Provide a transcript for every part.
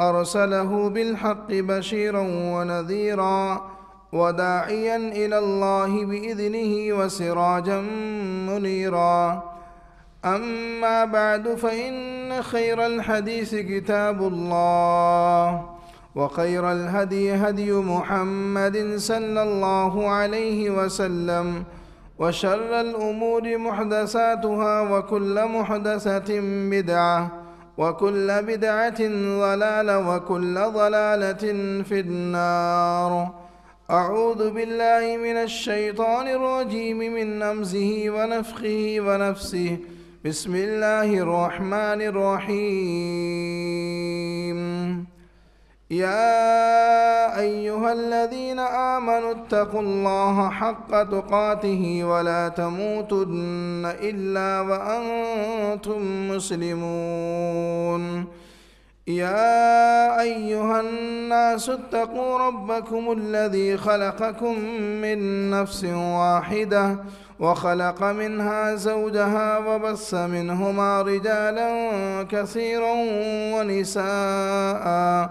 أرسله بالحق بشيرا ونذيرا وداعيا إلى الله بإذنه وسراجا منيرا أما بعد فإن خير الحديث كتاب الله وخير الهدي هدي محمد صلى الله عليه وسلم وشر الأمور محدثاتها وكل محدثة بدعة وكل بدعة ضلالة وكل ضلالة في النار أعوذ بالله من الشيطان الرجيم من نمزه ونفخه ونفسه بسم الله الرحمن الرحيم يا أيها الذين آمنوا اتقوا الله حق تقاته ولا تموتن إلا وأنتم مسلمون يا أيها الناس اتقوا ربكم الذي خلقكم من نفس واحدة وخلق منها زوجها وبص منهما رجالا كثيرا ونساءً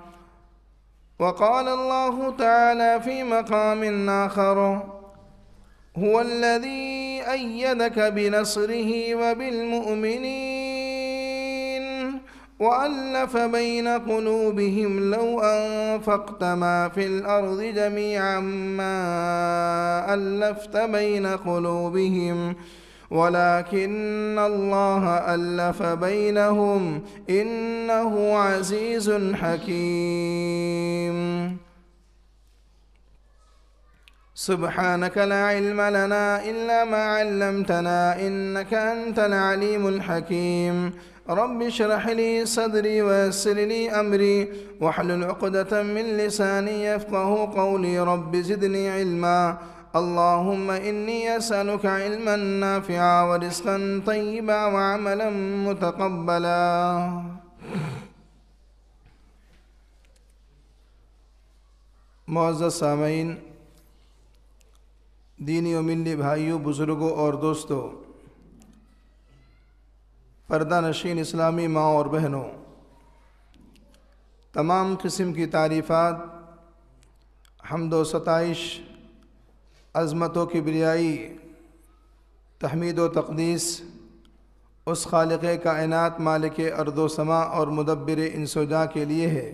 وقال الله تعالى في مقام آخر هو الذي أيدك بنصره وبالمؤمنين وألف بين قلوبهم لو أنفقت ما في الأرض جميعا ما ألفت بين قلوبهم ۖ ولكن الله ألف بينهم إنه عزيز حكيم سبحانك لا علم لنا إلا ما علمتنا إنك أنت العليم الحكيم رب اشرح لي صدري ويسر لي أمري واحلل عقدة من لساني يفقه قولي رب زدني علما اللهم إني أسألك علما نافعا ورزقا طيبا وعملا متقبلا Moz सामीन दीनी और मिली भाइयों बुज़ुर्गों और दोस्तों पर्दा नशीन इस्लामी माँ और बहनों तमाम किस्म की तारीफ़ात हमदो सताइश अज़मत व किबरियाई तहमीद व तकदीस उस खालिक कायनात मालिक अर्दो समा और मुदब्बर इंसोजा के लिए है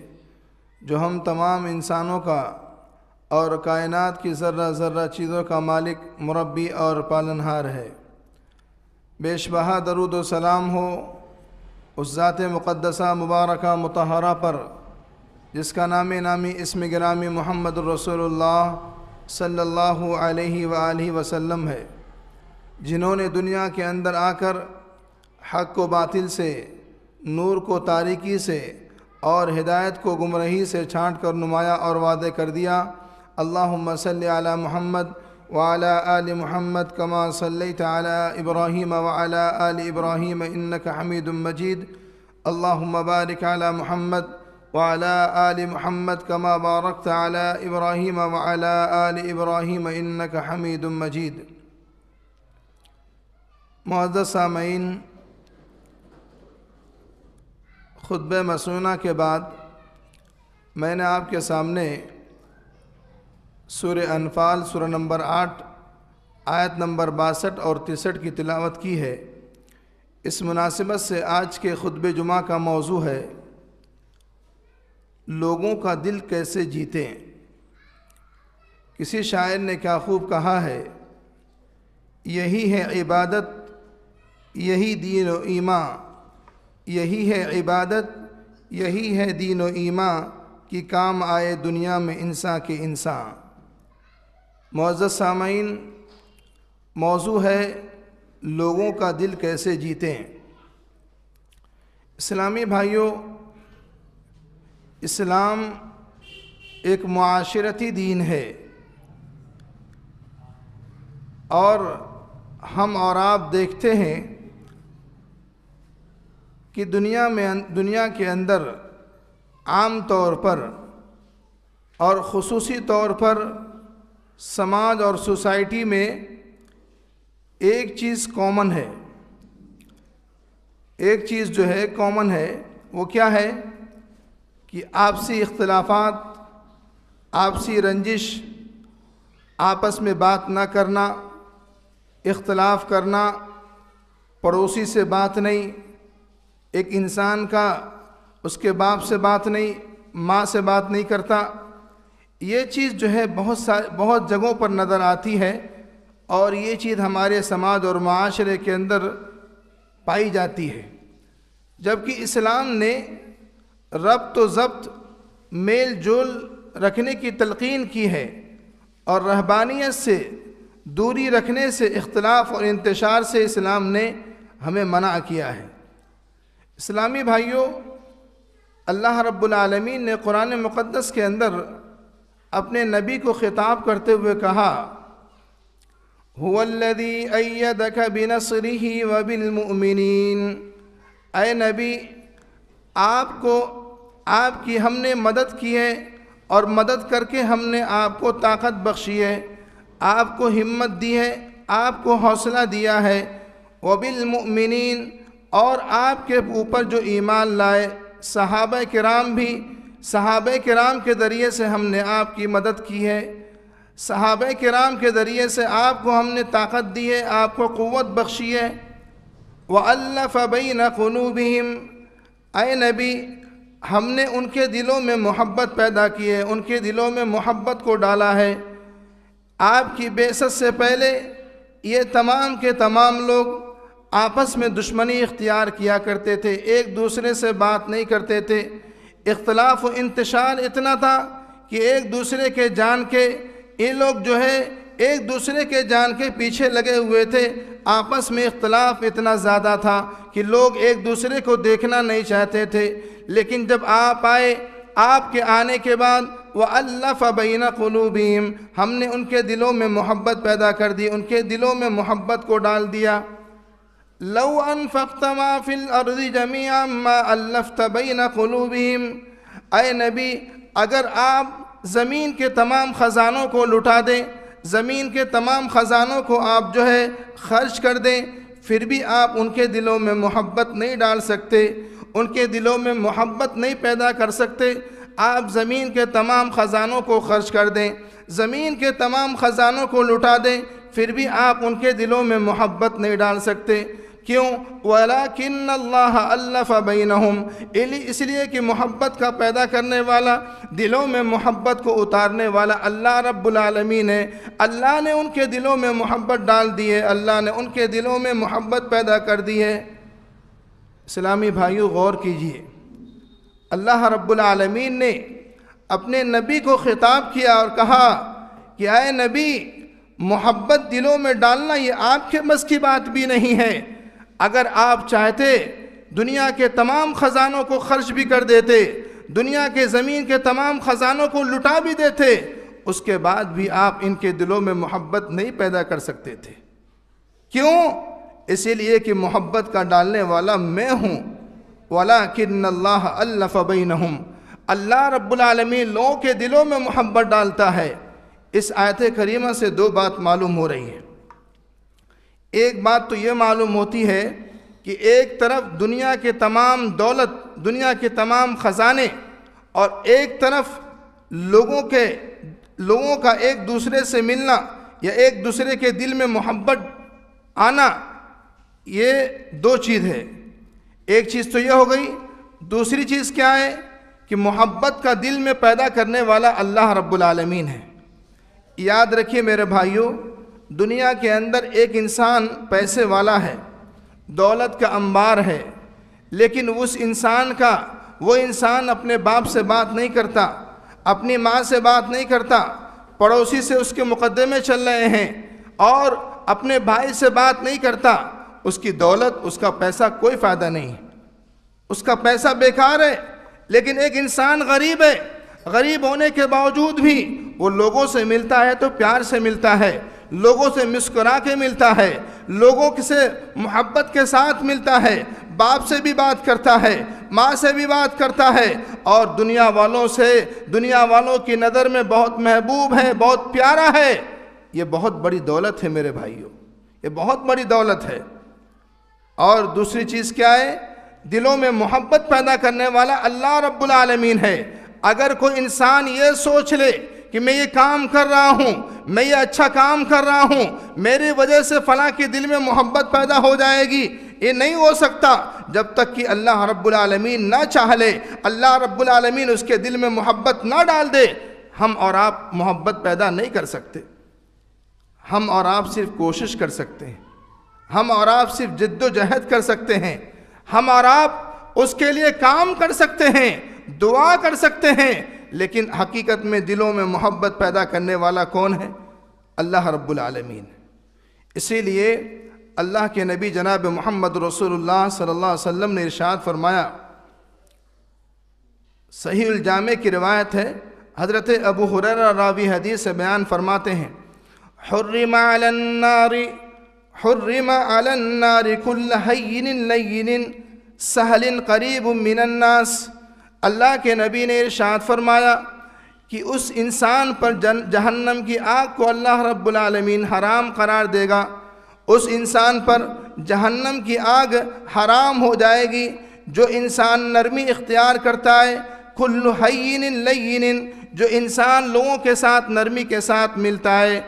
जो हम तमाम इंसानों का और कायनात की ज़र्रा ज़र्रा चीज़ों का मालिक मुरबी और पालनहार है बेशबहा दरुद व सलाम हो उस ज़ात मुक़दसा मुबारक मतहरा पर जिसका नाम नामी इसम ग्रामी मोहम्मद रसोल्ला सल्लल्लाहु अलैहि सल्ला वसल्लम है जिन्होंने दुनिया के अंदर आकर हक को बातिल से नूर को तारीकी से और हिदायत को गुमरही से छांट कर नुमाया और वादे कर दिया अल्लाह सल अला महमद वाल महमद कमा सल इब्राहिम वाला इब्राहिम इन्नक हमीद मजीद अल्लाह मबारक अला महमद وعلى آل محمد كما باركت على إبراهيم وعلى آل إبراهيم إنك حميد مجيد معزز सामीन ख़ुतब मसूना के बाद मैंने आपके सामने सुर अनफाल सुर नंबर आठ आयत नंबर बासठ और तिरसठ की तिलावत की है इस मुनासिबत से आज के ख़ुतब जुमा का मौजू है लोगों का दिल कैसे जीतें किसी शायर ने क्या खूब कहा है यही है इबादत यही दीन व ईमा यही है इबादत यही है दीन व ईमा कि काम आए दुनिया में इंसान के इंसान मोज़ सामीन मौजू है लोगों का दिल कैसे जीतें इस्लामी भाइयों इस्लाम एक माशरती दीन है और हम और आप देखते हैं कि दुनिया में अं-, दुनिया के अंदर आम तौर पर और खसूसी तौर पर समाज और सोसाइटी में एक चीज़ कॉमन है एक चीज़ जो है कॉमन है वो क्या है कि आपसी इख्तलाफ आपसी रंजिश आपस में बात ना करना इख्तलाफ करना पड़ोसी से बात नहीं एक इंसान का उसके बाप से बात नहीं माँ से बात नहीं करता ये चीज़ जो है बहुत सा बहुत जगहों पर नज़र आती है और ये चीज़ हमारे समाज और माशरे के अंदर पाई जाती है जबकि इस्लाम ने रब्त तो ज़ब्त मेल जोल रखने की तलकिन की है और रहबानियत से दूरी रखने से इख्तलाफ और इंतशार से इस्लाम ने हमें मना किया है इस्लामी भाइयों अल्लाह रब्बुलमीन ने कुरान मुक़दस के अंदर अपने नबी को ख़िताब करते हुए कहा हुल्लदी अयदक बिनसरी वबिलमिन ए नबी आपको आपकी हमने मदद की है और मदद करके हमने आपको ताकत बख्शी है आपको हिम्मत दी है आपको हौसला दिया है वबिलमिन और आपके ऊपर जो ईमान लाए सहाब कराम भी सहाब कराम के ज़रिए से हमने आपकी मदद की है सहाब कराम के ज़रिए से आपको हमने ताकत दी है आपको क़वत बख्शी है व अल्लाफ़ बिन ए नबी हमने उनके दिलों में मोहब्बत पैदा की है उनके दिलों में मोहब्बत को डाला है आपकी बेसत से पहले ये तमाम के तमाम लोग आपस में दुश्मनी इख्तियार किया करते थे एक दूसरे से बात नहीं करते थे इख्तलाफ व इंतशार इतना था कि एक दूसरे के जान के ये लोग जो है एक दूसरे के जान के पीछे लगे हुए थे आपस में इख्तलाफ इतना ज़्यादा था कि लोग एक दूसरे को देखना नहीं चाहते थे लेकिन जब आप आए आपके आने के बाद वह अल्लाफ़ फ़बीना क़लूबीम हमने उनके दिलों में मोहब्बत पैदा कर दी उनके दिलों में मोहब्बत को डाल दिया लव अन फ़ख्तमा फ़िल अर्ज़ जमिया अल्लफ़ बीना क़लूबीम अय नबी अगर आप ज़मीन के तमाम ख़जानों को लुटा दें ज़मीन के तमाम ख़जानों को आप जो है खर्च कर दें फिर भी आप उनके दिलों में मोहब्बत नहीं डाल सकते उनके दिलों में मोहब्बत नहीं पैदा कर सकते आप ज़मीन के तमाम ख़जानों को खर्च कर दें ज़मीन के तमाम ख़जानों को लुटा दें फिर भी आप उनके दिलों में मोहब्बत नहीं डाल सकते क्यों वला किन अल्लाह अल्लाफ़ैन इसलिए कि मोहब्बत का पैदा करने वाला दिलों में मोहब्बत को उतारने वाला अल्लाह रब्बुलमीन ने अल्लाह ने उनके दिलों में मोहब्बत डाल दी है अल्लाह ने उनके दिलों में मोहब्बत पैदा कर दी है इस्लामी भाइयों गौर कीजिए अल्लाह रब्बुलमीन ने अपने नबी को ख़िताब किया और कहा कि आए नबी मोहब्बत दिलों में डालना ये आपके बस की बात भी नहीं है अगर आप चाहते दुनिया के तमाम ख़जानों को खर्च भी कर देते दुनिया के ज़मीन के तमाम ख़जानों को लुटा भी देते उसके बाद भी आप इनके दिलों में मोहब्बत नहीं पैदा कर सकते थे क्यों इसीलिए कि मोहब्बत का डालने वाला मैं हूँ वाला किन अल्लाह अल्लाह रब्लमी लोगों के दिलों में मोहब्बत डालता है इस आयत करीमा से दो बात मालूम हो रही है एक बात तो ये मालूम होती है कि एक तरफ दुनिया के तमाम दौलत दुनिया के तमाम ख़जाने और एक तरफ लोगों के लोगों का एक दूसरे से मिलना या एक दूसरे के दिल में मोहब्बत आना ये दो चीज़ है एक चीज़ तो यह हो गई दूसरी चीज़ क्या है कि मोहब्बत का दिल में पैदा करने वाला अल्लाह रब्बुल रबालमीन है याद रखिए मेरे भाइयों दुनिया के अंदर एक इंसान पैसे वाला है दौलत का अंबार है लेकिन उस इंसान का वो इंसान अपने बाप से बात नहीं करता अपनी माँ से बात नहीं करता पड़ोसी से उसके मुकदमे चल रहे हैं और अपने भाई से बात नहीं करता उसकी दौलत उसका पैसा कोई फ़ायदा नहीं उसका पैसा बेकार है लेकिन एक इंसान गरीब है गरीब होने के बावजूद भी वो लोगों से मिलता है तो प्यार से मिलता है लोगों से मुस्कुरा के मिलता है लोगों से मोहब्बत के साथ मिलता है बाप से भी बात करता है माँ से भी बात करता है और दुनिया वालों से दुनिया वालों की नज़र में बहुत महबूब है बहुत प्यारा है ये बहुत बड़ी दौलत है मेरे भाइयों ये बहुत बड़ी दौलत है और दूसरी चीज़ क्या है दिलों में मोहब्बत पैदा करने वाला अल्लाह रब्बुल आलमीन है अगर कोई इंसान ये सोच ले कि मैं ये काम कर रहा हूँ मैं ये अच्छा काम कर रहा हूँ मेरी वजह से फ़लाँ के दिल में मोहब्बत पैदा हो जाएगी ये नहीं हो सकता जब तक कि अल्लाह रब्बुलमीन ना चाह ले अल्लाह रब्बुलमीन उसके दिल में मोहब्बत ना डाल दे हम और आप मोहब्बत पैदा नहीं कर सकते हम और आप सिर्फ कोशिश कर सकते हैं हम और आप सिर्फ जद्दोजहद कर सकते हैं हम और आप उसके लिए काम कर सकते हैं दुआ कर सकते हैं लेकिन हकीकत में दिलों में मोहब्बत पैदा करने वाला कौन है अल्लाह रब्बुल आलमीन इसीलिए अल्लाह के नबी जनाब मोहम्मद रसूलुल्लाह सल्लल्लाहु अलैहि वसल्लम ने इरशाद फरमाया सही जामे की रिवायत है हज़रत अबू हुरर रावी हदीस से बयान फरमाते हैं हर्रिमारी हर्रिमारी कुल्लिन सहलिन करीब मिनन्नास अल्लाह के नबी ने इरशाद फरमाया कि उस इंसान पर जन जहन्नम की आग को अल्लाह रब्बुलमीन हराम करार देगा उस इंसान पर जहन्नम की आग हराम हो जाएगी जो इंसान नरमी इख्तियार करता है खुल्लु हयिन लयिन जो इंसान लोगों के साथ नरमी के साथ मिलता है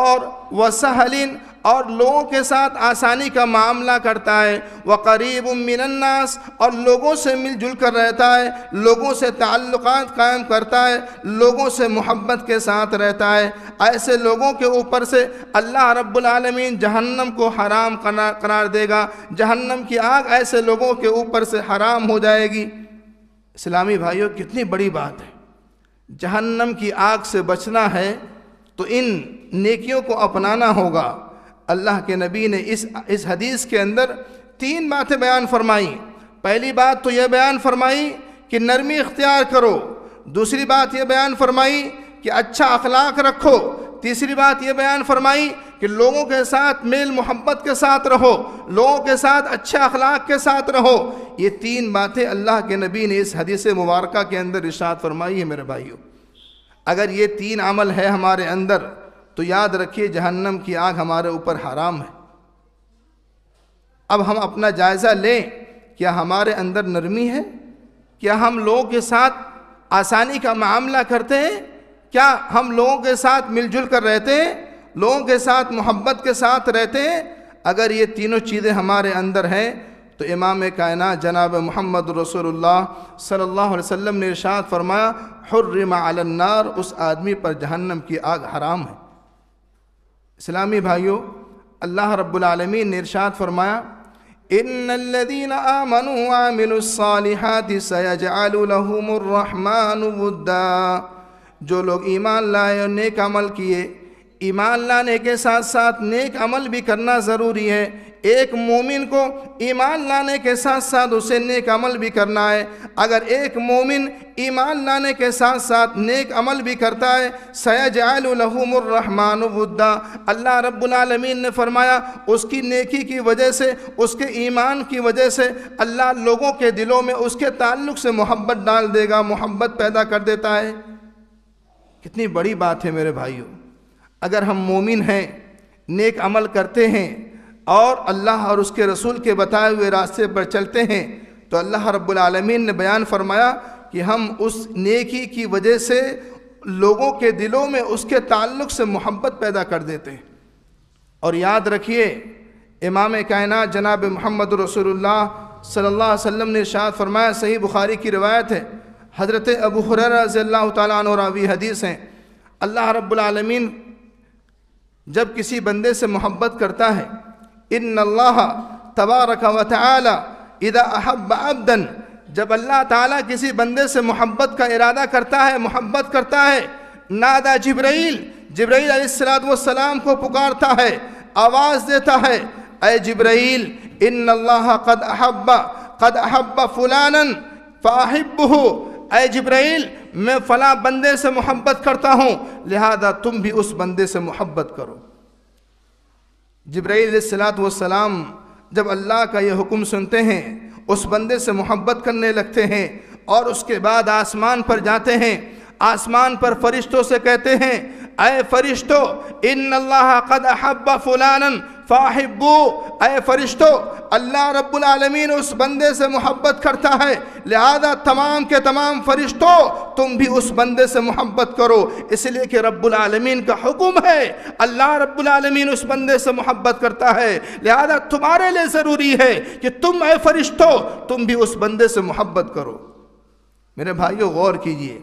और वसहलिन और लोगों के साथ आसानी का मामला करता है व करीब मिनन्नास और लोगों से मिलजुल कर रहता है लोगों से ताल्लुकात कायम करता है लोगों से मोहब्बत के साथ रहता है ऐसे लोगों के ऊपर से अल्लाह रब्लमिन जहन्नम को हराम करार देगा जहन्नम की आग ऐसे लोगों के ऊपर से हराम हो जाएगी इस्लामी भाइयों कितनी बड़ी बात है जहन्नम की आग से बचना है तो इन नेकियों को अपनाना होगा अल्लाह के नबी ने इस इस हदीस के अंदर तीन बातें बयान फरमाई पहली बात तो यह बयान फरमाई कि नरमी इख्तियार करो दूसरी बात यह बयान फरमाई कि अच्छा अखलाक रखो तीसरी बात यह बयान फरमाई कि लोगों के साथ मेल मोहब्बत के साथ रहो लोगों के साथ अच्छे अखलाक के साथ रहो ये तीन बातें अल्लाह के नबी ने इस हदीस मुबारक के अंदर इशात फरमाई है मेरे भाइयों अगर ये तीन अमल है हमारे अंदर तो याद रखिए जहन्नम की आग हमारे ऊपर हराम है अब हम अपना जायज़ा लें क्या हमारे अंदर नरमी है क्या हम लोगों के साथ आसानी का मामला करते हैं क्या हम लोगों के साथ मिलजुल कर रहते हैं लोगों के साथ मोहब्बत के साथ रहते हैं अगर ये तीनों चीज़ें हमारे अंदर हैं तो इमाम कायन जनाब मोहम्मद रसोल सल्ला वसम ने इर्शाद फरमाया हुर्रिमा अलन्नार उस आदमी पर जहन्नम की आग हराम है इस्लामी भाइयों अल्लाह रब्लमी ने इरशाद फरमाया इन्नल्लदीन आमनु आमिलुस्सालिहाति सयजअलु लहुमुर्रहमानु वुद्दा जो लोग ईमान लाए और नेक अमल किए ईमान लाने के साथ साथ नेक अमल भी करना ज़रूरी है एक मोमिन को ईमान लाने के साथ साथ उसे नेक अमल भी करना है अगर एक मोमिन ईमान लाने के साथ साथ नेक अमल भी करता है सयाजालहमरहमानुद्दा अल्लाह रब्लमीन ने फरमाया उसकी नेकी की वजह से उसके ईमान की वजह से अल्लाह लोगों के दिलों में उसके ताल्लुक से मोहब्बत डाल देगा मोहब्बत पैदा कर देता है कितनी बड़ी बात है मेरे भाइयों अगर हम मोमिन हैं नेक अमल करते हैं और अल्लाह और उसके रसूल के बताए हुए रास्ते पर चलते हैं तो अल्लाह रब्बुल आलमीन ने बयान फरमाया कि हम उस नेकी की वजह से लोगों के दिलों में उसके ताल्लुक से मोहब्बत पैदा कर देते हैं और याद रखिए इमाम कायना जनाब महमद रसोल्ला सल्ला वसम ने शाद फरमाया सही बुखारी की रवायत है हज़रत अबू हुररा तवी हदीस हैं अल्लाह रब्बुल आलमीन जब किसी बंदे से मोहब्बत करता है इन अल्लाह तबारक व ताली इदा अहब अब्दन जब अल्लाह ताला किसी बंदे से मोहब्बत का इरादा करता है मोहब्बत करता है नादा जब्राइल जब्राइल सलाम को पुकारता है आवाज़ देता है अय जब्राइल इन अल्लाह कद अहब्बा कद अहब्बा फुलानन फ़ाहिब हो अय जब्राइल मैं फ़ला बंदे से मोहब्बत करता हूँ लिहाजा तुम भी उस बंदे से मोहब्बत करो जब्राईसलाम जब अल्लाह का यह हुक्म सुनते हैं उस बंदे से मोहब्बत करने लगते हैं और उसके बाद आसमान पर जाते हैं आसमान पर फरिश्तों से कहते हैं अय फरिश्तो इन अल्लाह कद अहब्बा फुलानन फ़ाहिबू अय फरिश्तो अल्लाह रब्लमीन उस बंदे से मोहब्बत करता है लिहाजा तमाम के तमाम फरिश्तो तुम भी उस बंदे से मोहब्बत करो इसलिए कि रब्लमीन का हुक्म है अल्लाह रब्लमीन उस बंदे से मोहब्बत करता है लिहाजा तुम्हारे लिए ज़रूरी है कि तुम अय फरिश्तो तुम भी उस बंदे से मोहब्बत करो मेरे भाइयों गौर कीजिए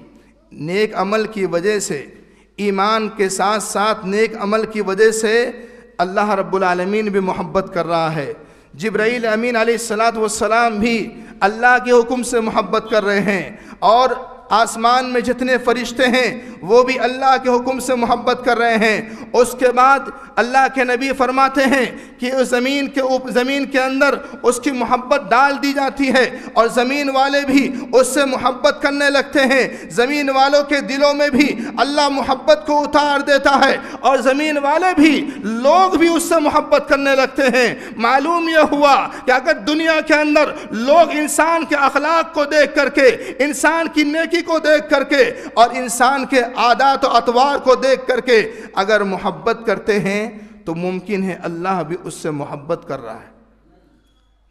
नेक अमल की वजह से ईमान के साथ साथ नेक अमल की वजह से अल्लाह रब्बुलमीन भी मोहब्बत कर रहा है जब्राईल अमीन सलात वसलाम भी अल्लाह के हुक्म से मोहब्बत कर रहे हैं और आसमान में जितने फरिश्ते हैं वो भी अल्लाह के हुक्म से मोहब्बत कर रहे हैं उसके बाद अल्लाह के नबी फरमाते हैं कि उस ज़मीन के उप ज़मीन के अंदर उसकी मोहब्बत डाल दी जाती है और ज़मीन वाले भी उससे मोहब्बत करने लगते हैं ज़मीन वालों के दिलों में भी अल्लाह मोहब्बत को उतार देता है और ज़मीन वाले भी लोग भी उससे मोहब्बत करने लगते हैं मालूम यह हुआ कि अगर दुनिया के अंदर लोग इंसान के अखलाक को देख करके इंसान की नेकी को देख करके और इंसान के आदात अतवार को देख करके अगर मोहब्बत करते हैं तो मुमकिन है अल्लाह भी उससे मोहब्बत कर रहा है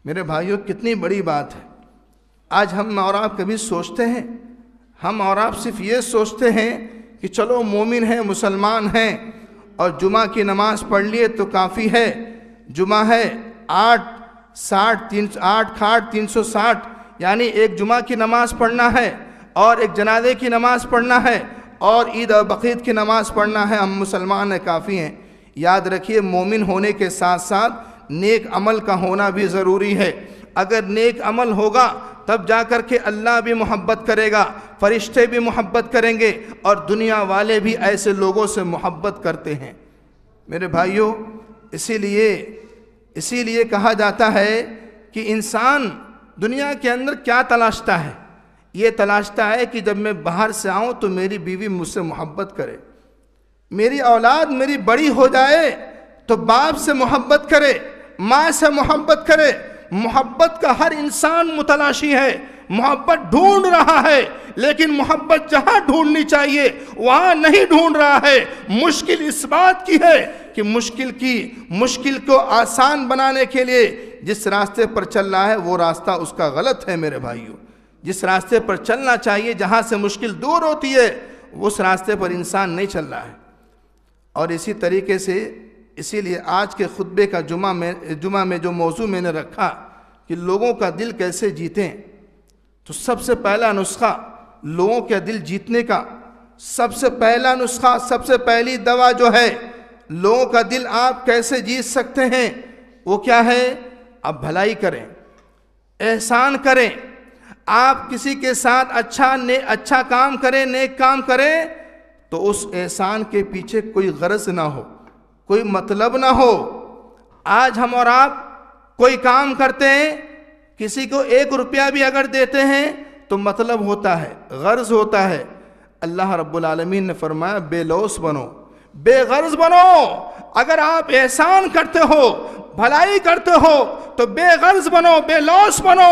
मेरे भाइयों कितनी बड़ी बात है आज हम और आप कभी सोचते हैं हम और आप सिर्फ ये सोचते हैं कि चलो मोमिन हैं मुसलमान हैं और जुमा की नमाज़ पढ़ लिए तो काफ़ी है जुमा है आठ साठ तीन आठ खाठ तीन सौ साठ यानी एक जुमा की नमाज़ पढ़ना है और एक जनाजे की नमाज़ पढ़ना है और ईद और बकरीद की नमाज़ पढ़ना है हम मुसलमान हैं काफ़ी हैं याद रखिए मोमिन होने के साथ साथ नेक अमल का होना भी ज़रूरी है अगर नेक अमल होगा तब जा कर के अल्लाह भी मोहब्बत करेगा फ़रिश्ते भी मोहब्बत करेंगे और दुनिया वाले भी ऐसे लोगों से मोहब्बत करते हैं मेरे भाइयों इसीलिए इसीलिए कहा जाता है कि इंसान दुनिया के अंदर क्या तलाशता है ये तलाशता है कि जब मैं बाहर से आऊँ तो मेरी बीवी मुझसे मोहब्बत करे मेरी औलाद मेरी बड़ी हो जाए तो बाप से मोहब्बत करे माँ से मोहब्बत करे मोहब्बत का हर इंसान मुतलाशी है मोहब्बत ढूंढ रहा है लेकिन मोहब्बत जहाँ ढूंढनी चाहिए वहाँ नहीं ढूंढ रहा है मुश्किल इस बात की है कि मुश्किल की मुश्किल को आसान बनाने के लिए जिस रास्ते पर चल रहा है वो रास्ता उसका गलत है मेरे भाइयों जिस रास्ते पर चलना चाहिए जहाँ से मुश्किल दूर होती है उस रास्ते पर इंसान नहीं चल रहा है और इसी तरीके से इसीलिए आज के खुतबे का जुमा में जुमा में जो मौजू मैंने रखा कि लोगों का दिल कैसे जीतें तो सबसे पहला नुस्खा लोगों का दिल जीतने का सबसे पहला नुस्खा सबसे पहली दवा जो है लोगों का दिल आप कैसे जीत सकते हैं वो क्या है आप भलाई करें एहसान करें आप किसी के साथ अच्छा ने अच्छा काम करें नेक काम करें तो उस एहसान के पीछे कोई गरज ना हो कोई मतलब ना हो आज हम और आप कोई काम करते हैं किसी को एक रुपया भी अगर देते हैं तो मतलब होता है गर्ज होता है अल्लाह रब्बुल ने फरमाया बेलोस बनो बेगर्ज बनो अगर आप एहसान करते हो भलाई करते हो तो बेगर्ज बनो बेलौस बनो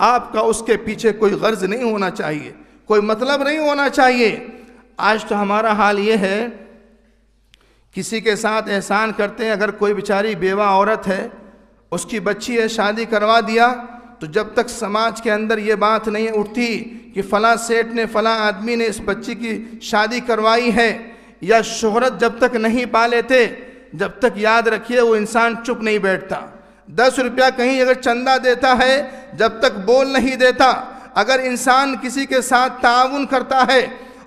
आपका उसके पीछे कोई गर्ज नहीं होना चाहिए कोई मतलब नहीं होना चाहिए आज तो हमारा हाल ये है किसी के साथ एहसान करते हैं अगर कोई बेचारी बेवा औरत है उसकी बच्ची है शादी करवा दिया तो जब तक समाज के अंदर ये बात नहीं उठती कि फ़लाँ सेठ ने फ़लाँ आदमी ने इस बच्ची की शादी करवाई है या शोहरत जब तक नहीं पा लेते जब तक याद रखिए वो इंसान चुप नहीं बैठता दस रुपया कहीं अगर चंदा देता है जब तक बोल नहीं देता अगर इंसान किसी के साथ ताउन करता है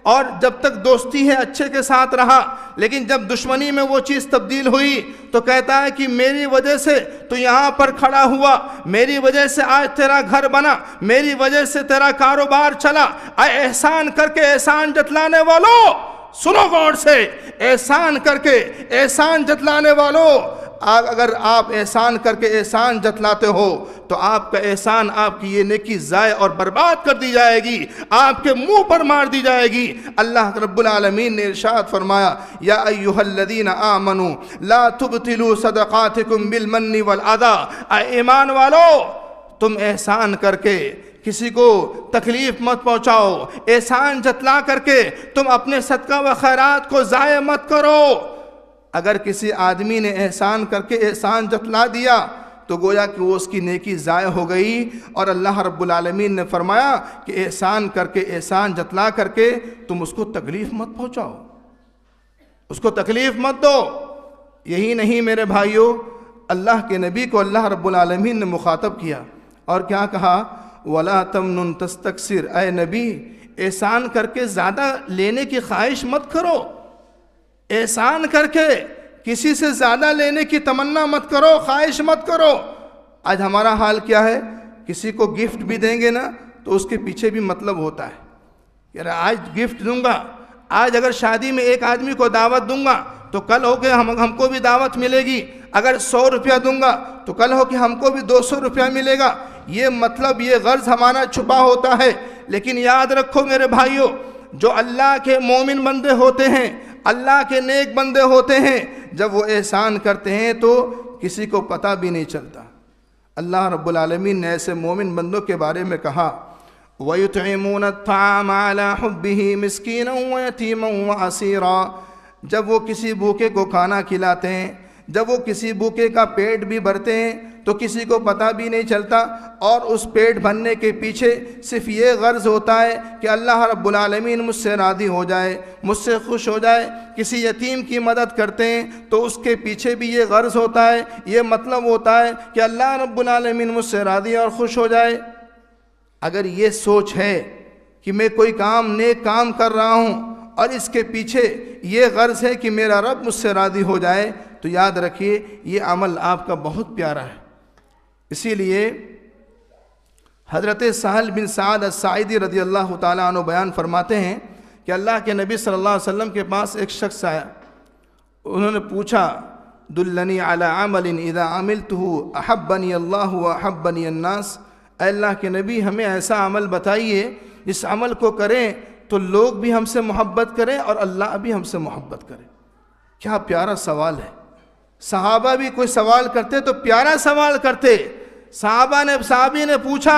और जब तक दोस्ती है अच्छे के साथ रहा लेकिन जब दुश्मनी में वो चीज़ तब्दील हुई तो कहता है कि मेरी वजह से तो यहाँ पर खड़ा हुआ मेरी वजह से आज तेरा घर बना मेरी वजह से तेरा कारोबार चला आए एहसान करके एहसान जतलाने वालों सुनो गौर से एहसान करके एहसान जतलाने वालों अगर आप एहसान करके एहसान जतलाते हो तो आपका एहसान आपकी ये नेकी जाए और बर्बाद कर दी जाएगी आपके मुंह पर मार दी जाएगी अल्लाह रब्लमीन ने इरशाद फरमाया या अयुहल्लदीन आमनु ला तुब तिलु सदक़ातिकुम वल अदा ईमान वालो तुम एहसान करके किसी को तकलीफ़ मत पहुंचाओ एहसान जतला करके तुम अपने सदका व खैरात को ज़ाय मत करो अगर किसी आदमी ने एहसान करके एहसान जतला दिया तो गोया कि वो उसकी नेकी ज़ाय हो गई और अल्लाह रब्बुलमीन ने फरमाया कि एहसान करके एहसान जतला करके तुम उसको तकलीफ़ मत पहुँचाओ उसको तकलीफ़ मत दो यही नहीं मेरे भाइयों अल्लाह के नबी को अल्लाह रब्बुलमीन ने मुखातब किया और क्या कहा वला तमन तस्तक्सर ए नबी एहसान करके ज़्यादा लेने की ख्वाहिश मत करो एहसान करके किसी से ज़्यादा लेने की तमन्ना मत करो ख्वाहिश मत करो आज हमारा हाल क्या है किसी को गिफ्ट भी देंगे ना तो उसके पीछे भी मतलब होता है यार आज गिफ्ट दूंगा आज अगर शादी में एक आदमी को दावत दूंगा तो कल हो के हम हमको भी दावत मिलेगी अगर सौ रुपया दूंगा तो कल हो के हमको भी दो सौ रुपया मिलेगा ये मतलब ये गर्ज हमारा छुपा होता है लेकिन याद रखो मेरे भाइयों जो अल्लाह के मोमिन बंदे होते हैं अल्लाह के नेक बंदे होते हैं जब वो एहसान करते हैं तो किसी को पता भी नहीं चलता अल्लाह रब्लमीन ने ऐसे मोमिन बंदों के बारे में कहा वयुतमून तामी मस्किन वतीम वसीरा जब वो किसी भूखे को खाना खिलाते हैं जब वो किसी भूखे का पेट भी भरते हैं तो किसी को पता भी नहीं चलता और उस पेट भरने के पीछे सिर्फ ये गर्ज़ होता है कि अल्लाह रब्बुलमीन मुझसे राज़ी हो जाए मुझसे खुश हो जाए किसी यतीम की मदद करते हैं तो उसके पीछे भी ये गर्ज़ होता है ये मतलब होता है कि अल्लाह रबालमीन मुझसे राज़ी और खुश हो जाए अगर ये सोच है कि मैं कोई काम नेक काम कर रहा हूँ और इसके पीछे ये गर्ज़ है कि मेरा रब मुझसे राज़ी हो जाए तो याद रखिए ये अमल आपका बहुत प्यारा है इसीलिए हज़रत सहल बिन साद सदी रदी अल्लाह तु बयान फरमाते हैं कि अल्लाह के नबी सल्लल्लाहु अलैहि वसल्लम के पास एक शख्स आया उन्होंने पूछा दुल्लनी अला अमलिन इदा अमिल तो बनी अल्लाह बनी अन्नास अल्लाह के नबी हमें ऐसा अमल बताइए इस अमल को करें तो लोग भी हमसे मोहब्बत करें और अल्लाह भी हमसे मोहब्बत करें क्या प्यारा सवाल है सहाबा भी कोई सवाल करते तो प्यारा सवाल करते साहबा ने साहबी ने पूछा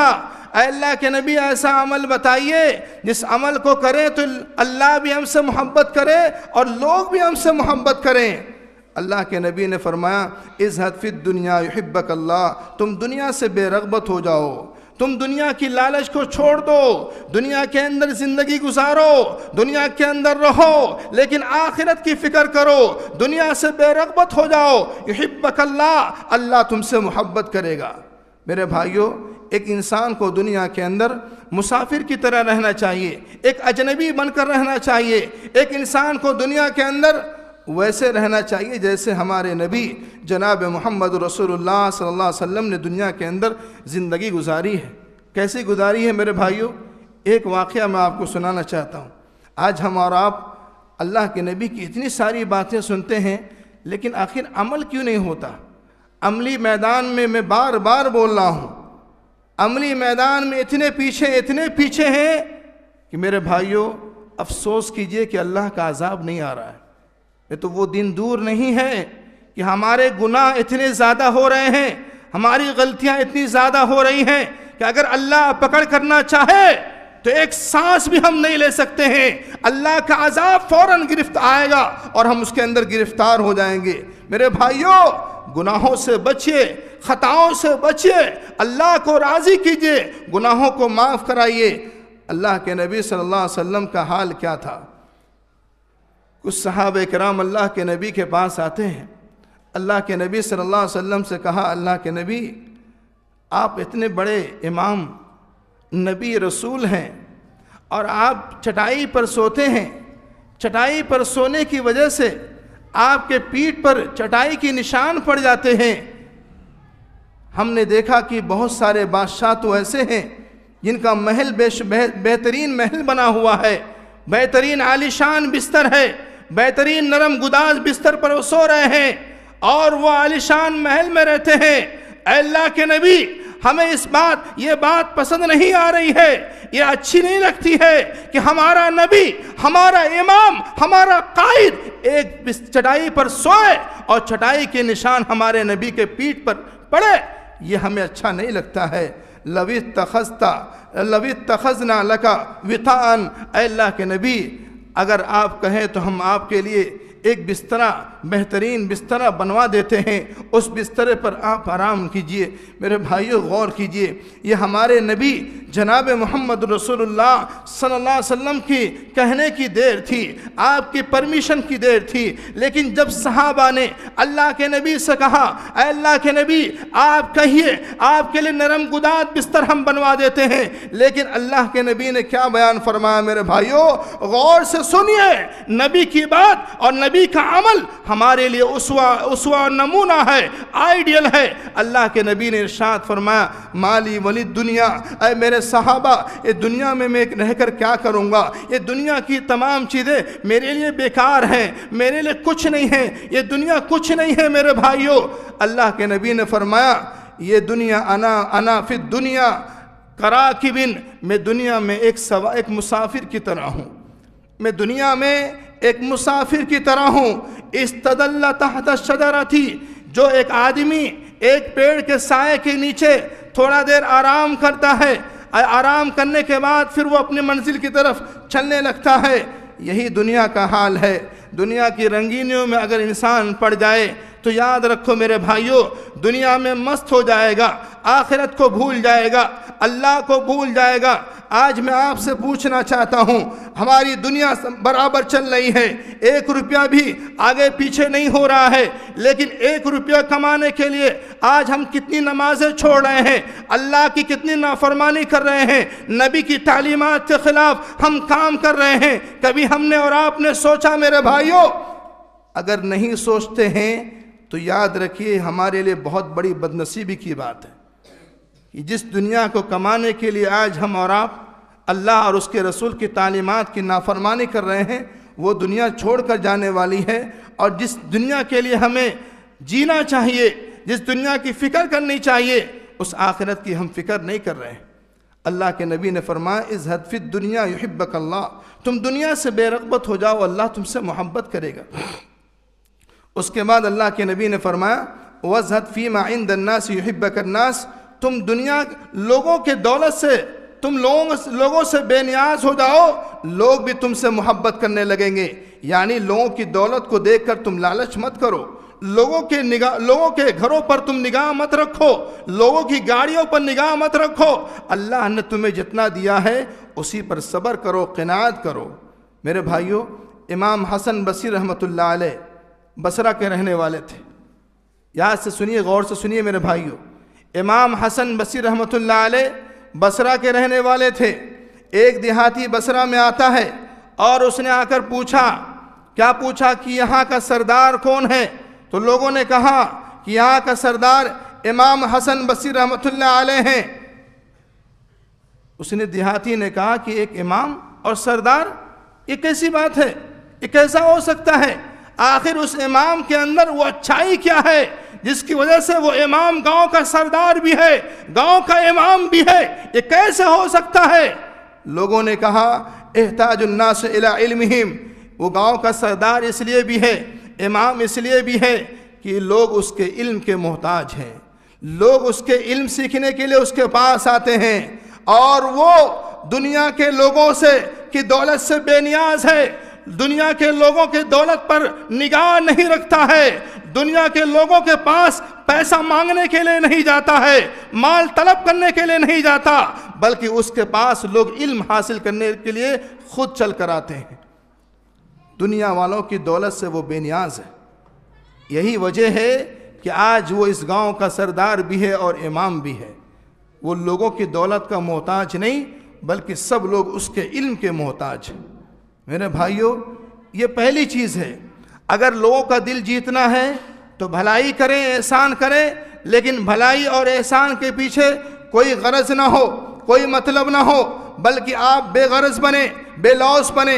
अल्लाह के नबी ऐसा अमल बताइए जिस अमल को करें तो अल्लाह भी हमसे मोहब्बत करे और लोग भी हमसे मोहब्बत करें अल्लाह के नबी ने फरमाया इज़ हदफ़ित दुनिया यहब्बक अल्लाह तुम दुनिया से बेरगबत हो जाओ तुम दुनिया की लालच को छोड़ दो दुनिया के अंदर ज़िंदगी गुजारो दुनिया के अंदर रहो लेकिन आखिरत की फ़िक्र करो दुनिया से बेरगबत हो जाओ यहिब्बकल्ला अल्लाह तुमसे मोहब्बत करेगा मेरे भाइयों एक इंसान को दुनिया के अंदर मुसाफिर की तरह रहना चाहिए एक अजनबी बनकर रहना चाहिए एक इंसान को दुनिया के अंदर वैसे रहना चाहिए जैसे हमारे नबी जनाब मोहम्मद रसोल्ला सल्लल्लाहु वसल्लम ने दुनिया के अंदर ज़िंदगी गुजारी है कैसी गुजारी है मेरे भाइयों एक वाक़ मैं आपको सुनाना चाहता हूँ आज हम और आप अल्लाह के नबी की इतनी सारी बातें सुनते हैं लेकिन आखिर अमल क्यों नहीं होता अमली मैदान में मैं बार बार बोल रहा हूँ अमली मैदान में इतने पीछे इतने पीछे हैं कि मेरे भाइयों अफसोस कीजिए कि अल्लाह का आज़ाब नहीं आ रहा है तो वो दिन दूर नहीं है कि हमारे गुनाह इतने ज़्यादा हो रहे हैं हमारी गलतियाँ इतनी ज़्यादा हो रही हैं कि अगर अल्लाह पकड़ करना चाहे तो एक सांस भी हम नहीं ले सकते हैं अल्लाह का अजाब फौरन गिरफ्त आएगा और हम उसके अंदर गिरफ्तार हो जाएंगे मेरे भाइयों गुनाहों से बचिए खताओं से बचिए अल्लाह को राज़ी कीजिए गुनाहों को माफ़ कराइए अल्लाह के नबी सल्लल्लाहु अलैहि वसल्लम का हाल क्या था कुछ सहाब कराम अल्लाह के नबी के पास आते हैं अल्लाह के नबी सल्लल्लाहु अलैहि वसल्लम से कहा अल्लाह के नबी आप इतने बड़े इमाम नबी रसूल हैं और आप चटाई पर सोते हैं चटाई पर सोने की वजह से आपके पीठ पर चटाई के निशान पड़ जाते हैं हमने देखा कि बहुत सारे बादशाह तो ऐसे हैं जिनका महल बेहतरीन महल बना हुआ है बेहतरीन आलिशान बिस्तर है बेहतरीन नरम गुदाज बिस्तर पर वो सो रहे हैं और वो आलिशान महल में रहते हैं अल्लाह के नबी हमें इस बात ये बात पसंद नहीं आ रही है ये अच्छी नहीं लगती है कि हमारा नबी हमारा इमाम हमारा कायद एक चटाई पर सोए और चटाई के निशान हमारे नबी के पीठ पर पड़े ये हमें अच्छा नहीं लगता है लवित तखस्ता लवित तखजना लका वितान अल्लाह के नबी अगर आप कहें तो हम आपके लिए एक बिस्तरा बेहतरीन बिस्तरा बनवा देते हैं उस बिस्तर पर आप आराम कीजिए मेरे भाइयों गौर कीजिए ये हमारे नबी जनाब मोहम्मद रसूलुल्लाह सल्लल्लाहु अलैहि वसल्लम की कहने की देर थी आपकी परमिशन की देर थी लेकिन जब सहाबा ने अल्लाह के नबी से कहा अल्लाह के नबी आप कहिए आपके लिए नरम गुदात बिस्तर हम बनवा देते हैं लेकिन अल्लाह के नबी ने क्या बयान फरमाया मेरे भाइयों गौर से सुनिए नबी की बात और नबी नबी का अमल हमारे लिए उसवा उसवा नमूना है आइडियल है अल्लाह के नबी ने इरशाद फरमाया माली वली दुनिया अरे मेरे साहबा ये दुनिया में मैं रह कर क्या करूँगा ये दुनिया की तमाम चीज़ें मेरे लिए बेकार हैं मेरे लिए कुछ नहीं है ये दुनिया कुछ नहीं है मेरे भाइयों अल्लाह के नबी ने फरमाया ये दुनिया अना अना फिर दुनिया बिन मैं दुनिया में एक सवा एक मुसाफिर की तरह हूँ मैं दुनिया में एक मुसाफिर की तरह हूँ इस तदल्ला तहत शदरा थी जो एक आदमी एक पेड़ के साय के नीचे थोड़ा देर आराम करता है आराम करने के बाद फिर वो अपनी मंजिल की तरफ चलने लगता है यही दुनिया का हाल है दुनिया की रंगीनियों में अगर इंसान पड़ जाए तो याद रखो मेरे भाइयों दुनिया में मस्त हो जाएगा आखिरत को भूल जाएगा अल्लाह को भूल जाएगा आज मैं आपसे पूछना चाहता हूँ हमारी दुनिया बराबर चल रही है एक रुपया भी आगे पीछे नहीं हो रहा है लेकिन एक रुपया कमाने के लिए आज हम कितनी नमाजें छोड़ रहे हैं अल्लाह की कितनी नाफरमानी कर रहे हैं नबी की तालीमत के ख़िलाफ़ हम काम कर रहे हैं कभी हमने और आपने सोचा मेरे भाइयों अगर नहीं सोचते हैं तो याद रखिए हमारे लिए बहुत बड़ी बदनसीबी की बात है कि जिस दुनिया को कमाने के लिए आज हम और आप अल्लाह और उसके रसूल की तालीमत की नाफरमानी कर रहे हैं वो दुनिया छोड़ कर जाने वाली है और जिस दुनिया के लिए हमें जीना चाहिए जिस दुनिया की फ़िक्र करनी चाहिए उस आखिरत की हम फिक्र नहीं कर रहे हैं अल्लाह के नबी ने फरमाया इस हदफ़ दुनिया यहबक अल्लाह तुम दुनिया से बेरगबत हो जाओ अल्लाह तुमसे मोहब्बत करेगा उसके बाद अल्लाह के नबी ने फरमाया वजहत फ़ीमा इन दन्नास युहिब करनास तुम दुनिया लोगों के दौलत से तुम लोगों लोगों से बेनियाज हो जाओ लोग भी तुमसे मोहब्बत करने लगेंगे यानी लोगों की दौलत को देखकर तुम लालच मत करो लोगों के निगाह लोगों के घरों पर तुम निगाह मत रखो लोगों की गाड़ियों पर निगाह मत रखो अल्लाह ने तुम्हें जितना दिया है उसी पर सब्र करो किनात करो मेरे भाइयों इमाम हसन बसी रहमतुल्लाह अलैह बसरा के रहने वाले थे यहाँ से सुनिए गौर से सुनिए मेरे भाइयों इमाम हसन बसी रहमत बसरा के रहने वाले थे एक देहाती बसरा में आता है और उसने आकर पूछा क्या पूछा कि यहाँ का सरदार कौन है तो लोगों ने कहा कि यहाँ का सरदार इमाम हसन बसी रहमत हैं उसने देहाती ने कहा कि एक इमाम और सरदार ये कैसी बात है ये कैसा हो सकता है आखिर उस इमाम के अंदर वो अच्छाई क्या है जिसकी वजह से वो इमाम गांव का सरदार भी है गांव का इमाम भी है ये कैसे हो सकता है लोगों ने कहा एहताजुन्नास इलाम वो गांव का सरदार इसलिए भी है इमाम इसलिए भी है कि लोग उसके इल्म के मोहताज हैं लोग उसके इल्म सीखने के लिए उसके पास आते हैं और वो दुनिया के लोगों से कि दौलत से बेनियाज है दुनिया के लोगों के दौलत पर निगाह नहीं रखता है दुनिया के लोगों के पास पैसा मांगने के लिए नहीं जाता है माल तलब करने के लिए नहीं जाता बल्कि उसके पास लोग इल्म हासिल करने के लिए खुद चल कर आते हैं दुनिया वालों की दौलत से वो बेनियाज है यही वजह है कि आज वो इस गांव का सरदार भी है और इमाम भी है वो लोगों की दौलत का मोहताज नहीं बल्कि सब लोग उसके इल्म के मोहताज हैं मेरे भाइयों ये पहली चीज़ है अगर लोगों का दिल जीतना है तो भलाई करें एहसान करें लेकिन भलाई और एहसान के पीछे कोई गरज ना हो कोई मतलब ना हो बल्कि आप बेगरज बने बेलौस बने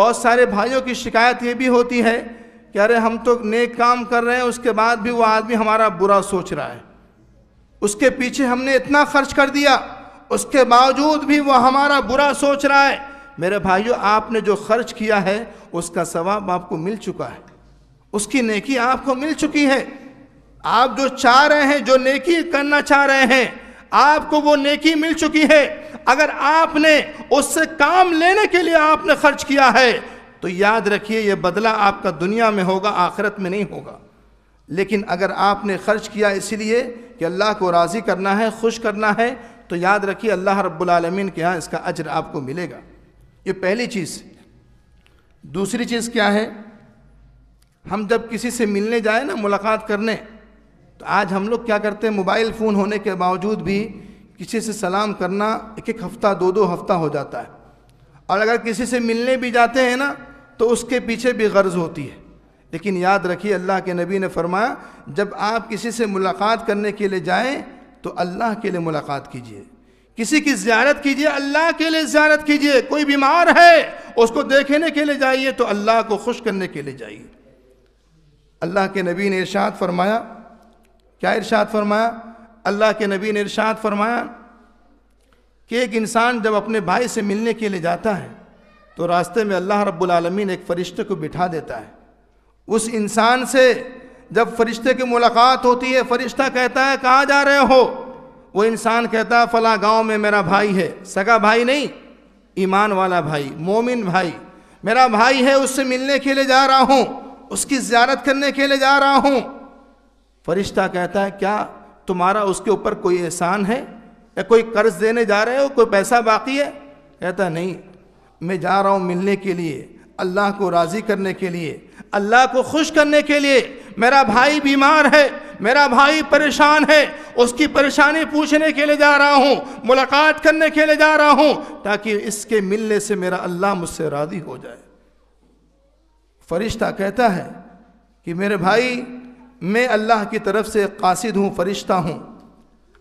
बहुत सारे भाइयों की शिकायत ये भी होती है कि अरे हम तो नेक काम कर रहे हैं उसके बाद भी वो आदमी हमारा बुरा सोच रहा है उसके पीछे हमने इतना खर्च कर दिया उसके बावजूद भी वो हमारा बुरा सोच रहा है मेरे भाइयों आपने जो खर्च किया है उसका सवाब आपको मिल चुका है उसकी नेकी आपको मिल चुकी है आप जो चाह रहे हैं जो नेकी करना चाह रहे हैं आपको वो नेकी मिल चुकी है अगर आपने उससे काम लेने के लिए आपने खर्च किया है तो याद रखिए ये बदला आपका दुनिया में होगा आखिरत में नहीं होगा लेकिन अगर आपने खर्च किया इसलिए कि अल्लाह को राज़ी करना है खुश करना है तो याद रखिए अल्लाह रब्बुल रब्लमिन के यहाँ इसका अजर आपको मिलेगा ये पहली चीज़ दूसरी चीज़ क्या है हम जब किसी से मिलने जाए ना मुलाकात करने तो आज हम लोग क्या करते हैं मोबाइल फ़ोन होने के बावजूद भी किसी से सलाम करना एक एक हफ़्ता दो दो हफ़्ता हो जाता है और अगर किसी से मिलने भी जाते हैं ना तो उसके पीछे भी गर्ज होती है लेकिन याद रखिए अल्लाह के नबी ने फरमाया जब आप किसी से मुलाकात करने के लिए जाएं तो अल्लाह के लिए मुलाकात कीजिए किसी की ज्यारत कीजिए अल्लाह के लिए ज्यारत कीजिए कोई बीमार है उसको देखने के लिए जाइए तो अल्लाह को खुश करने के लिए जाइए अल्लाह के नबी ने इरशाद फरमाया क्या इरशाद फरमाया अल्लाह के नबी ने इरशाद फरमाया कि एक इंसान जब अपने भाई से मिलने के लिए जाता है तो रास्ते में अल्लाह रब्बुल एक फ़रिश्ते को बिठा देता है उस इंसान से जब फरिश्ते की मुलाकात होती है फरिश्ता कहता है कहाँ जा रहे हो वो इंसान कहता फला गांव में मेरा भाई है सगा भाई नहीं ईमान वाला भाई मोमिन भाई मेरा भाई है उससे मिलने के लिए जा रहा हूँ उसकी ज्यारत करने के लिए जा रहा हूँ फरिश्ता कहता है क्या तुम्हारा उसके ऊपर कोई एहसान है या कोई कर्ज देने जा रहे हो कोई पैसा बाकी है कहता नहीं मैं जा रहा हूँ मिलने के लिए अल्लाह को राज़ी करने के लिए अल्लाह को खुश करने के लिए मेरा भाई बीमार है मेरा भाई परेशान है उसकी परेशानी पूछने के लिए जा रहा हूँ मुलाकात करने के लिए जा रहा हूँ ताकि इसके मिलने से मेरा अल्लाह मुझसे राजी हो जाए फरिश्ता कहता है कि मेरे भाई मैं अल्लाह की तरफ से कासिद हूँ फरिश्ता हूँ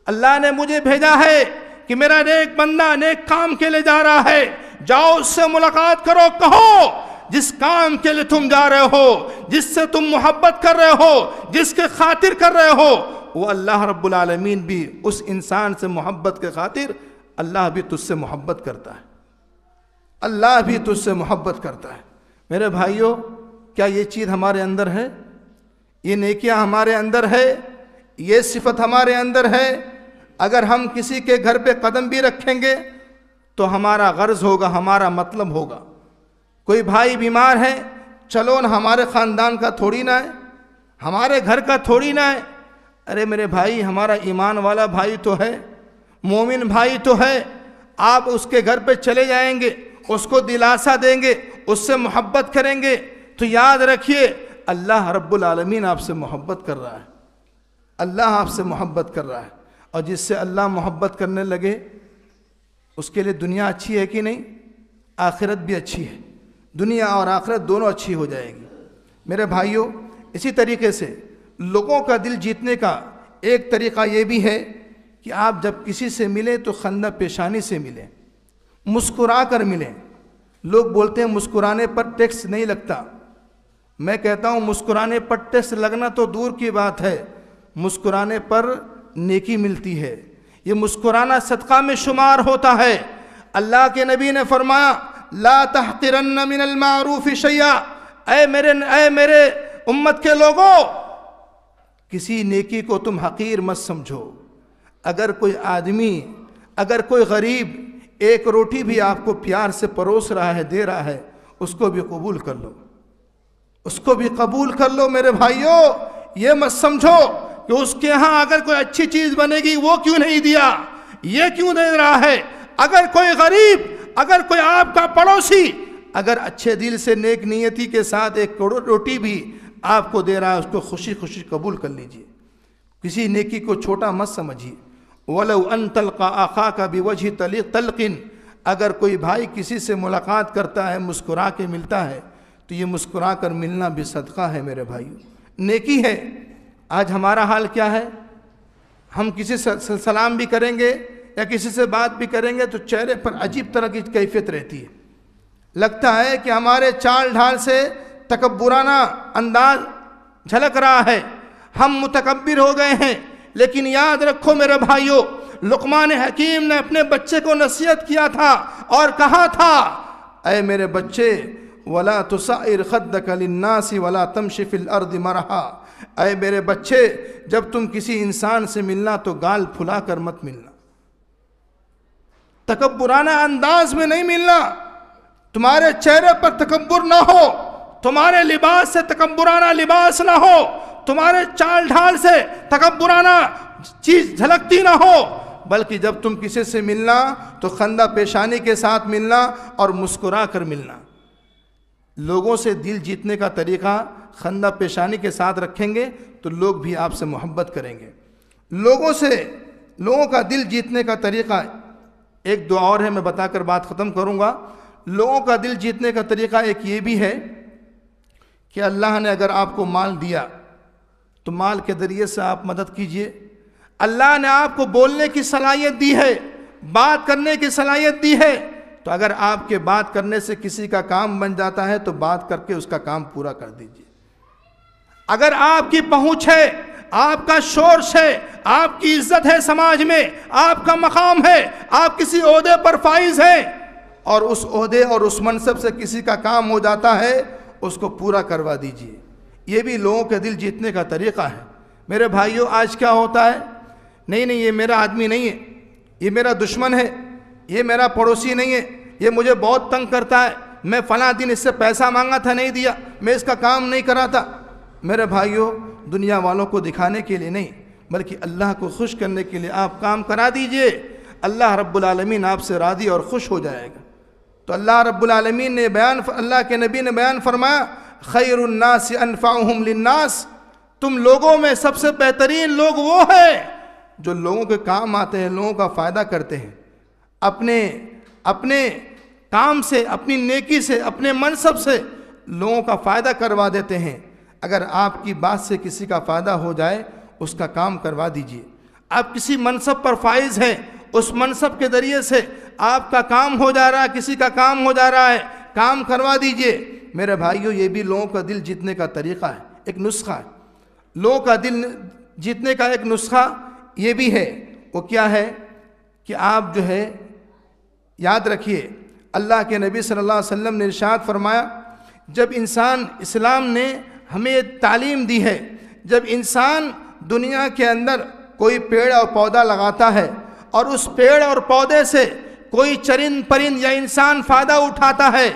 अल्लाह ने मुझे भेजा है कि मेरा नेक बंदा नेक काम के लिए जा रहा है जाओ उससे मुलाकात करो कहो जिस काम के लिए तुम जा रहे हो जिससे तुम मोहब्बत कर रहे हो जिसके खातिर कर रहे हो वो अल्लाह रब्बुलमीन भी उस इंसान से मोहब्बत के खातिर अल्लाह भी तुझसे मोहब्बत करता है अल्लाह भी तुझसे मोहब्बत करता है मेरे भाइयों क्या ये चीज़ हमारे अंदर है ये नेकियां हमारे अंदर है ये सिफत हमारे अंदर है अगर हम किसी के घर पे कदम भी रखेंगे तो हमारा गर्ज होगा हमारा मतलब होगा कोई भाई बीमार है चलो ना हमारे ख़ानदान का थोड़ी ना है हमारे घर का थोड़ी ना है अरे मेरे भाई हमारा ईमान वाला भाई तो है मोमिन भाई तो है आप उसके घर पे चले जाएंगे उसको दिलासा देंगे उससे मोहब्बत करेंगे तो याद रखिए अल्लाह रब्बुल आलमीन आपसे मोहब्बत कर रहा है अल्लाह आपसे मोहब्बत कर रहा है और जिससे अल्लाह मोहब्बत करने लगे उसके लिए दुनिया अच्छी है कि नहीं आखिरत भी अच्छी है दुनिया और आखिरत दोनों अच्छी हो जाएगी मेरे भाइयों इसी तरीके से लोगों का दिल जीतने का एक तरीका ये भी है कि आप जब किसी से मिलें तो खंदा पेशानी से मिलें मुस्कुरा कर मिलें लोग बोलते हैं मुस्कुराने पर टैक्स नहीं लगता मैं कहता हूँ मुस्कुराने पर टैक्स लगना तो दूर की बात है मुस्कुराने पर नेकी मिलती है ये मुस्कुराना सदका में शुमार होता है अल्लाह के नबी ने फरमाया ला तहकिरन मिनल मारूफ शैया अय मेरे अय मेरे उम्मत के लोगों किसी नेकी को तुम हकीर मत समझो अगर कोई आदमी अगर कोई गरीब एक रोटी भी आपको प्यार से परोस रहा है दे रहा है उसको भी कबूल कर लो उसको भी कबूल कर लो मेरे भाइयों ये मत समझो कि उसके यहाँ अगर कोई अच्छी चीज़ बनेगी वो क्यों नहीं दिया ये क्यों दे रहा है अगर कोई गरीब अगर कोई आपका पड़ोसी अगर अच्छे दिल से नेक नियति के साथ एक करोड़ रोटी भी आपको दे रहा है उसको खुशी खुशी कबूल कर लीजिए किसी नेकी को छोटा मत समझिए वलो अन तलका आखा का वजह तली तलकिन अगर कोई भाई किसी से मुलाकात करता है मुस्कुरा के मिलता है तो ये मुस्कुरा कर मिलना भी सदका है मेरे भाइयों नेकी है आज हमारा हाल क्या है हम किसी से सलाम भी करेंगे या किसी से बात भी करेंगे तो चेहरे पर अजीब तरह की कैफियत रहती है लगता है कि हमारे चाल ढाल से तकबुराना अंदाज झलक रहा है हम मुतकबिर हो गए हैं लेकिन याद रखो मेरे भाइयों लुकमान हकीम ने अपने बच्चे को नसीहत किया था और कहा था अय मेरे बच्चे वला तुसाइर खदनासी वला तमशिफिल अर्द मरहा अय मेरे बच्चे जब तुम किसी इंसान से मिलना तो गाल फुला कर मत मिलना तकबुराना अंदाज में नहीं मिलना तुम्हारे चेहरे पर तकबुर ना हो तुम्हारे लिबास से तकबुराना लिबास ना हो तुम्हारे चाल ढाल से तकबुराना चीज झलकती ना हो बल्कि जब तुम किसी से मिलना तो खंदा पेशानी के साथ मिलना और मुस्कुरा कर मिलना लोगों से दिल जीतने का तरीका खंदा पेशानी के साथ रखेंगे तो लोग भी आपसे मोहब्बत करेंगे लोगों से लोगों का दिल जीतने का तरीका एक दो और है मैं बताकर बात ख़त्म करूँगा लोगों का दिल जीतने का तरीका एक ये भी है कि अल्लाह ने अगर आपको माल दिया तो माल के ज़रिए से आप मदद कीजिए अल्लाह ने आपको बोलने की सलाहियत दी है बात करने की सलाहियत दी है तो अगर आपके बात करने से किसी का काम बन जाता है तो बात करके उसका काम पूरा कर दीजिए अगर आपकी पहुँच है आपका शोर्श है आपकी इज्जत है समाज में आपका मकाम है आप किसी अहदे पर फाइज हैं और उस अहदे और उस मनसब से किसी का काम हो जाता है उसको पूरा करवा दीजिए ये भी लोगों के दिल जीतने का तरीक़ा है मेरे भाइयों आज क्या होता है नहीं नहीं ये मेरा आदमी नहीं है ये मेरा दुश्मन है ये मेरा पड़ोसी नहीं है ये मुझे बहुत तंग करता है मैं फ़ला दिन इससे पैसा मांगा था नहीं दिया मैं इसका काम नहीं करा था मेरे भाइयों दुनिया वालों को दिखाने के लिए नहीं बल्कि अल्लाह को खुश करने के लिए आप काम करा दीजिए अल्लाह रब्बुलमीन आपसे राजी और खुश हो जाएगा तो अल्लाह रब्बुलमीन ने बयान अल्लाह के नबी ने बयान फरमाया खैरनास अनफ़ाहम लन्नास तुम लोगों में सबसे बेहतरीन लोग वो है जो लोगों के काम आते हैं लोगों का फ़ायदा करते हैं अपने अपने काम से अपनी नेकी से अपने मनसब से लोगों का फ़ायदा करवा देते हैं अगर आपकी बात से किसी का फ़ायदा हो जाए उसका काम करवा दीजिए आप किसी मनसब पर फाइज हैं उस मनसब के ज़रिए से आपका काम हो जा रहा है किसी का काम हो जा रहा है काम करवा दीजिए मेरे भाइयों ये भी लोगों का दिल जीतने का तरीक़ा है एक नुस्खा है लोगों का दिल जीतने का एक नुस्खा ये भी है वो क्या है कि आप जो है याद रखिए अल्लाह के नबी सल्लल्लाहु अलैहि वसल्लम ने इरशाद फरमाया जब इंसान इस्लाम ने हमें ये तालीम दी है जब इंसान दुनिया के अंदर कोई पेड़ और पौधा लगाता है और उस पेड़ और पौधे से कोई चरिंद परिंद या इंसान फ़ायदा उठाता है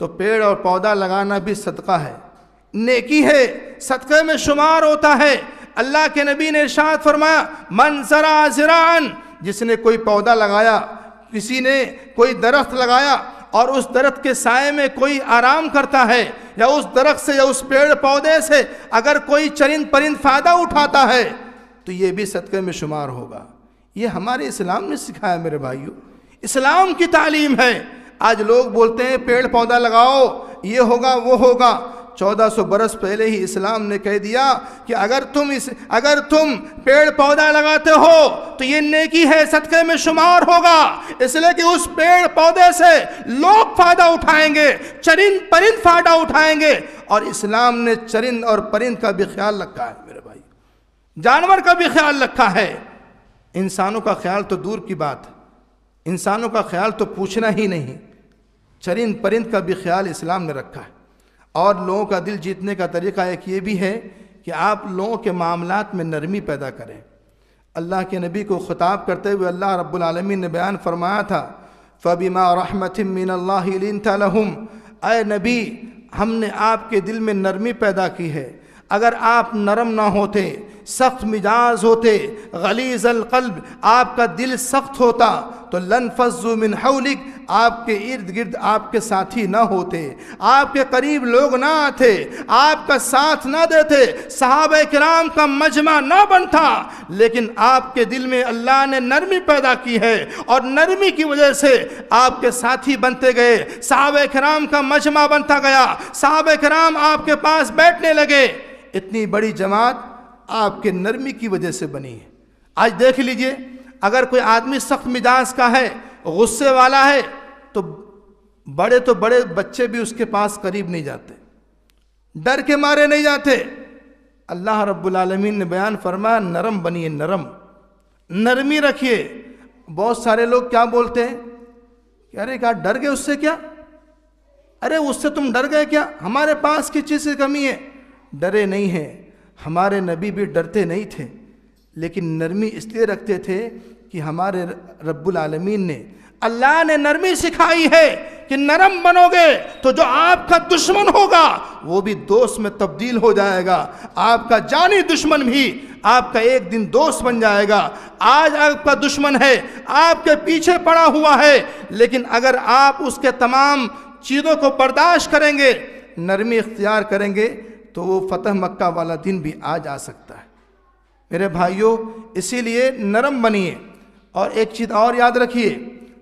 तो पेड़ और पौधा लगाना भी सदका है नेकी है सदक़े में शुमार होता है अल्लाह के नबी ने इर्शाद फरमाया मन जरा जरान जिसने कोई पौधा लगाया किसी ने कोई दरख्त लगाया और उस दरख्त के साय में कोई आराम करता है या उस दरख्त से या उस पेड़ पौधे से अगर कोई चरिंद परिंद फ़ायदा उठाता है तो ये भी सदक़े में शुमार होगा ये हमारे इस्लाम ने सिखाया मेरे भाइयों इस्लाम की तालीम है आज लोग बोलते हैं पेड़ पौधा लगाओ ये होगा वो होगा चौदह सौ बरस पहले ही इस्लाम ने कह दिया कि अगर तुम इस अगर तुम पेड़ पौधा लगाते हो तो ये नेकी है सदक़े में शुमार होगा इसलिए कि उस पेड़ पौधे से लोग फ़ायदा उठाएंगे चरिंद परिंद फ़ायदा उठाएंगे और इस्लाम ने चरिंद और परिंद का भी ख्याल रखा है मेरे भाई जानवर का भी ख्याल रखा है इंसानों का ख्याल तो दूर की बात इंसानों का ख्याल तो पूछना ही नहीं चरिंद परिंद का भी ख्याल इस्लाम ने रखा है और लोगों का दिल जीतने का तरीका एक ये भी है कि आप लोगों के मामला में नरमी पैदा करें अल्लाह के नबी को ख़िताब करते हुए अल्लाह रब्लमिन ने बयान फरमाया था फ़बिमा रहमत मिनल्लाम अय नबी हमने आपके दिल में नरमी पैदा की है अगर आप नरम ना होते सख्त मिजाज होते गलीज अलकल्ब आपका दिल सख्त होता तो लन फजू मिन हौलिक आपके इर्द गिर्द आपके साथी ना होते आपके करीब लोग ना आते आपका साथ ना देते साहब कराम का मजमा ना बनता लेकिन आपके दिल में अल्लाह ने नरमी पैदा की है और नरमी की वजह से आपके साथी बनते गए साहब कराम का मजमा बनता गया साहब कराम आपके पास बैठने लगे इतनी बड़ी जमात आपके नरमी की वजह से बनी है आज देख लीजिए अगर कोई आदमी सख्त मिजाज का है गुस्से वाला है तो बड़े तो बड़े बच्चे भी उसके पास करीब नहीं जाते डर के मारे नहीं जाते अल्लाह रब्बुल आलमीन ने बयान फरमाया नरम बनिए नरम नरमी रखिए बहुत सारे लोग क्या बोलते हैं कि अरे क्या डर गए उससे क्या अरे उससे तुम डर गए क्या हमारे पास किस चीज़ की कमी है डरे नहीं हैं हमारे नबी भी डरते नहीं थे लेकिन नरमी इसलिए रखते थे कि हमारे रब्बुल आलमीन ने अल्लाह ने नरमी सिखाई है कि नरम बनोगे तो जो आपका दुश्मन होगा वो भी दोस्त में तब्दील हो जाएगा आपका जानी दुश्मन भी आपका एक दिन दोस्त बन जाएगा आज आपका दुश्मन है आपके पीछे पड़ा हुआ है लेकिन अगर आप उसके तमाम चीज़ों को बर्दाश्त करेंगे नरमी इख्तियार करेंगे तो वो फतह मक्का वाला दिन भी आज आ सकता है मेरे भाइयों इसीलिए नरम बनिए और एक चीज़ और याद रखिए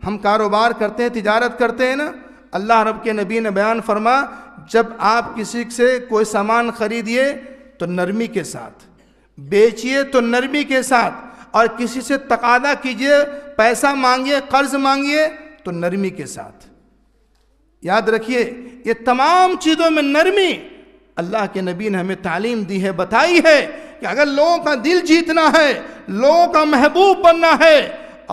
हम कारोबार करते हैं तिजारत करते हैं ना अल्लाह रब के नबी ने बयान फरमा जब आप किसी से कोई सामान खरीदिए तो नरमी के साथ बेचिए तो नरमी के साथ और किसी से तकादा कीजिए पैसा मांगिए कर्ज मांगिए तो नरमी के साथ याद रखिए ये तमाम चीज़ों में नरमी अल्लाह के नबी ने हमें तालीम दी है बताई है कि अगर लोगों का दिल जीतना है लोगों का महबूब बनना है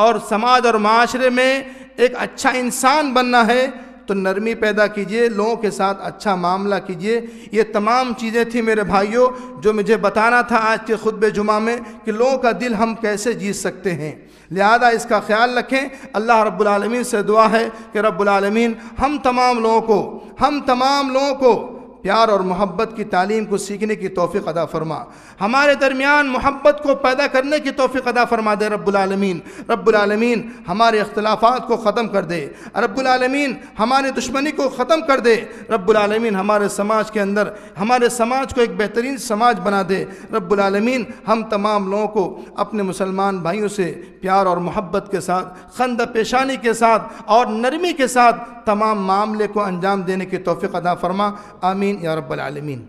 और समाज और माशरे में एक अच्छा इंसान बनना है तो नरमी पैदा कीजिए लोगों के साथ अच्छा मामला कीजिए ये तमाम चीज़ें थी मेरे भाइयों जो मुझे बताना था आज के खुतब जुमा में कि लोगों का दिल हम कैसे जीत सकते हैं लिहाजा इसका ख्याल रखें अल्लाह रब्बुल से दुआ है कि रब्बुल रबालमीन हम तमाम लोगों को हम तमाम लोगों को प्यार और मोहब्बत की तालीम को सीखने की तोफ़ी अदा फरमा हमारे दरमियान मोहब्बत को पैदा करने की तोफ़ी अदा फरमा दे रबालमीन रबालमीन हमारे अख्तलाफात को ख़त्म कर दे रबालमीन हमारे दुश्मनी को ख़त्म कर दे रबालमीन हमारे समाज के अंदर हमारे समाज को एक बेहतरीन समाज बना दे रबालमीन हम तमाम लोगों को अपने मुसलमान भाइयों से प्यार और मोहब्बत के साथ खंद पेशानी के साथ और नरमी के साथ तमाम मामले को अंजाम देने की तोफ़ी अदा फरमा आमीन آمين يا رب العالمين